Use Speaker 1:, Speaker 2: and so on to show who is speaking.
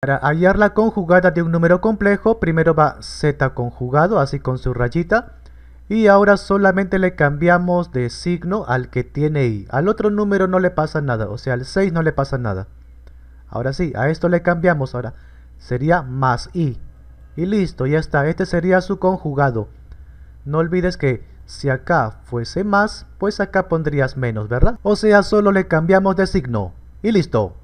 Speaker 1: Para hallar la conjugada de un número complejo, primero va z conjugado, así con su rayita. Y ahora solamente le cambiamos de signo al que tiene i. Al otro número no le pasa nada, o sea, al 6 no le pasa nada. Ahora sí, a esto le cambiamos, ahora sería más i. Y listo, ya está, este sería su conjugado. No olvides que si acá fuese más, pues acá pondrías menos, ¿verdad? O sea, solo le cambiamos de signo. Y listo.